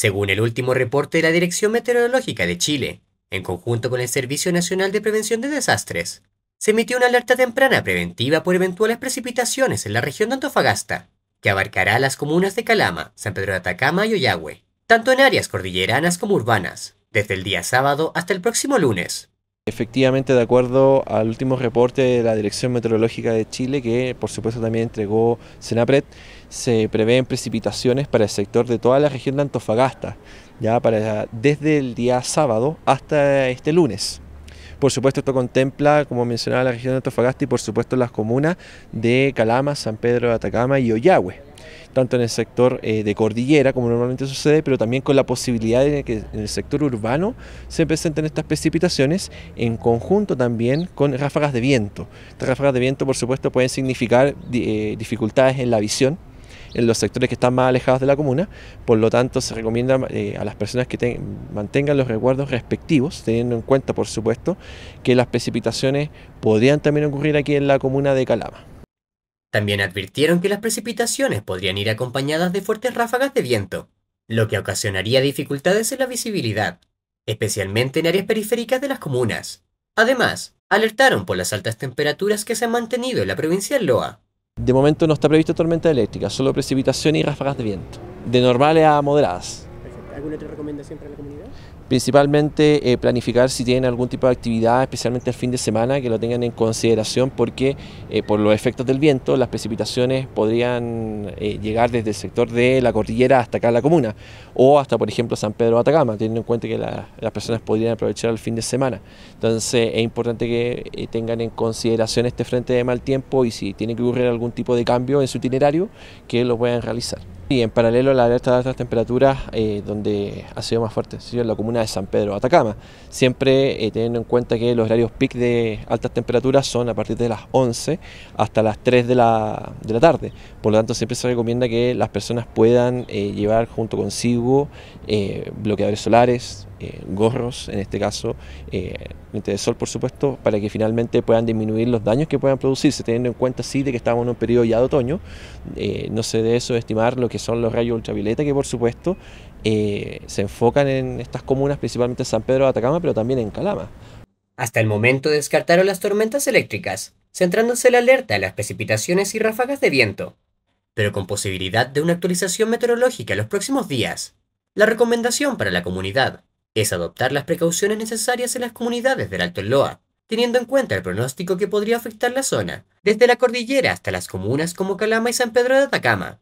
según el último reporte de la Dirección Meteorológica de Chile, en conjunto con el Servicio Nacional de Prevención de Desastres, se emitió una alerta temprana preventiva por eventuales precipitaciones en la región de Antofagasta, que abarcará las comunas de Calama, San Pedro de Atacama y Ollagüe, tanto en áreas cordilleranas como urbanas, desde el día sábado hasta el próximo lunes. Efectivamente, de acuerdo al último reporte de la Dirección Meteorológica de Chile, que por supuesto también entregó Senapret, se prevén precipitaciones para el sector de toda la región de Antofagasta, ya para, desde el día sábado hasta este lunes. Por supuesto, esto contempla, como mencionaba, la región de Antofagasta y por supuesto las comunas de Calama, San Pedro de Atacama y Ollagüe tanto en el sector eh, de cordillera, como normalmente sucede, pero también con la posibilidad de que en el sector urbano se presenten estas precipitaciones en conjunto también con ráfagas de viento. Estas ráfagas de viento, por supuesto, pueden significar eh, dificultades en la visión, en los sectores que están más alejados de la comuna, por lo tanto se recomienda eh, a las personas que mantengan los recuerdos respectivos, teniendo en cuenta por supuesto que las precipitaciones podrían también ocurrir aquí en la comuna de Calama. También advirtieron que las precipitaciones podrían ir acompañadas de fuertes ráfagas de viento, lo que ocasionaría dificultades en la visibilidad, especialmente en áreas periféricas de las comunas. Además, alertaron por las altas temperaturas que se han mantenido en la provincia de Loa. De momento no está prevista tormenta eléctrica, solo precipitación y ráfagas de viento, de normales a moderadas. ¿Alguna otra recomendación para la comunidad? Principalmente eh, planificar si tienen algún tipo de actividad, especialmente el fin de semana, que lo tengan en consideración porque eh, por los efectos del viento las precipitaciones podrían eh, llegar desde el sector de la cordillera hasta acá a la comuna o hasta por ejemplo San Pedro de Atacama, teniendo en cuenta que las personas podrían aprovechar el fin de semana. Entonces es importante que tengan en consideración este frente de mal tiempo y si tiene que ocurrir algún tipo de cambio en su itinerario, que lo puedan realizar. Y en paralelo a la alerta de altas temperaturas, eh, donde ha sido más fuerte, ha sido en la comuna de San Pedro, Atacama. Siempre eh, teniendo en cuenta que los horarios peak de altas temperaturas son a partir de las 11 hasta las 3 de la, de la tarde. Por lo tanto, siempre se recomienda que las personas puedan eh, llevar junto consigo bloqueadores solares, eh, gorros, en este caso, eh, de sol, por supuesto, para que finalmente puedan disminuir los daños que puedan producirse, teniendo en cuenta, sí, de que estamos en un periodo ya de otoño, eh, no se debe subestimar lo que son los rayos ultravioleta, que por supuesto eh, se enfocan en estas comunas, principalmente en San Pedro de Atacama, pero también en Calama. Hasta el momento descartaron las tormentas eléctricas, centrándose la alerta a las precipitaciones y ráfagas de viento, pero con posibilidad de una actualización meteorológica en los próximos días. La recomendación para la comunidad es adoptar las precauciones necesarias en las comunidades del Alto Loa, teniendo en cuenta el pronóstico que podría afectar la zona, desde la cordillera hasta las comunas como Calama y San Pedro de Atacama.